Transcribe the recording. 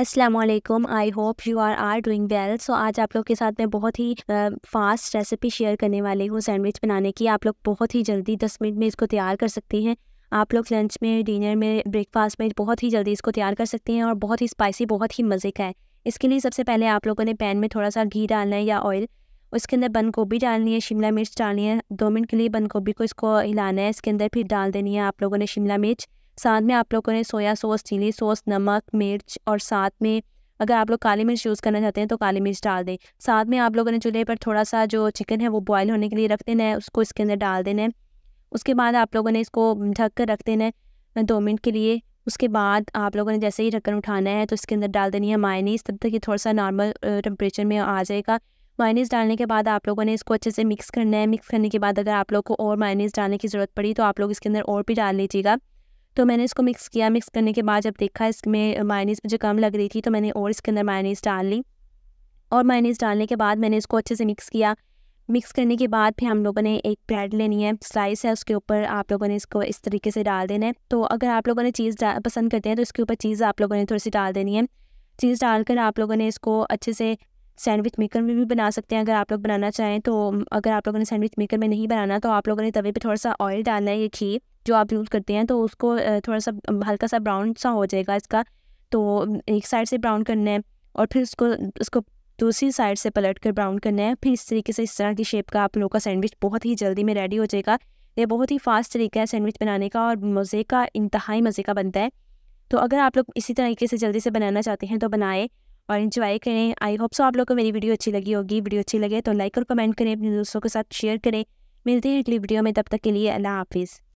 Aslam I hope you are are doing well so आज आप लोग के साथ मैं बहुत ही फास्ट रेसिपी शेयर करने वाली हूँ सैंडविच बनाने की आप लोग बहुत ही जल्दी दस मिनट में इसको तैयार कर सकते हैं आप लोग लंच में डिनर में ब्रेकफास्ट में बहुत ही जल्दी इसको तैयार कर सकते हैं और बहुत ही स्पाइसी बहुत ही मज़े का है इसके लिए सबसे पहले आप लोगों ने पैन में थोड़ा सा घी डालना है या ऑयल उसके अंदर बंद गोभी डालनी है शिमला मिर्च डालनी है दो मिनट के लिए बंद गोभी को इसको हिलाना है इसके अंदर फिर डाल देनी है आप लोगों ने शिमला मिर्च साथ में आप लोगों ने सोया सॉस चिली सॉस नमक मिर्च और साथ में अगर आप लोग काली मिर्च यूज़ करना चाहते हैं तो काली मिर्च डाल दें साथ में आप लोगों ने चूल्हे पर थोड़ा सा जो चिकन है वो बॉयल होने के लिए रख देना है उसको इसके अंदर डाल देना है उसके बाद आप लोगों ने इसको ढक कर रख देना है दो मिनट के लिए उसके बाद आप लोगों ने जैसे ही ढक्कन उठाना है तो इसके अंदर डाल देनी है मायनीस तब तक ये थोड़ा सा नॉर्मल टेम्परेचर में आ जाएगा मायनीस डालने के बाद आप लोगों ने इसको अच्छे से मिक्स करना है मिक्स करने के बाद अगर आप लोग को और मायनीस डालने की ज़रूरत पड़ी तो आप लोग इसके अंदर और भी डाल लीजिएगा तो मैंने इसको मिक्स किया मिक्स करने के बाद जब देखा इसमें मायनीस मुझे कम लग रही थी तो मैंने और इसके अंदर मायनीस डाल ली और मायनीस डालने के बाद मैंने इसको अच्छे से मिक्स किया मिक्स करने के बाद फिर हम लोगों ने एक ब्रेड लेनी है स्लाइस है उसके ऊपर आप लोगों ने इसको इस तरीके से डाल देना है तो अगर आप लोगों ने चीज़ पसंद करते हैं तो इसके ऊपर चीज़ आप लोगों ने थोड़ी सी डाल देनी है चीज़ डालकर आप लोगों ने इसको अच्छे से सैंडविच मेकर में भी बना सकते हैं अगर आप लोग बनाना चाहें तो अगर आप लोगों ने सैंडविच मेकर में नहीं बनाना तो आप लोगों ने तवे पे थोड़ा सा ऑयल डालना है ये खीर जो आप यूज़ करते हैं तो उसको थोड़ा सा हल्का सा ब्राउन सा हो जाएगा इसका तो एक साइड से ब्राउन करना है और फिर उसको उसको दूसरी साइड से पलट कर ब्राउन करना है फिर इस तरीके से इस तरह की शेप का आप लोगों का सैंडविच बहुत ही जल्दी में रेडी हो जाएगा ये बहुत ही फास्ट तरीका है सैंडविच बनाने का और मज़े का इंतहाई मज़े का बनता है तो अगर आप लोग इसी तरीके से जल्दी से बनाना चाहते हैं तो बनाएं और इन्जॉय करें आई होप सो आप लोग को मेरी वीडियो अच्छी लगी होगी वीडियो अच्छी लगे तो लाइक और कमेंट करें अपने दोस्तों के साथ शेयर करें मिलते हैं अगली वीडियो में तब तक के लिए अल्लाह हाफिज़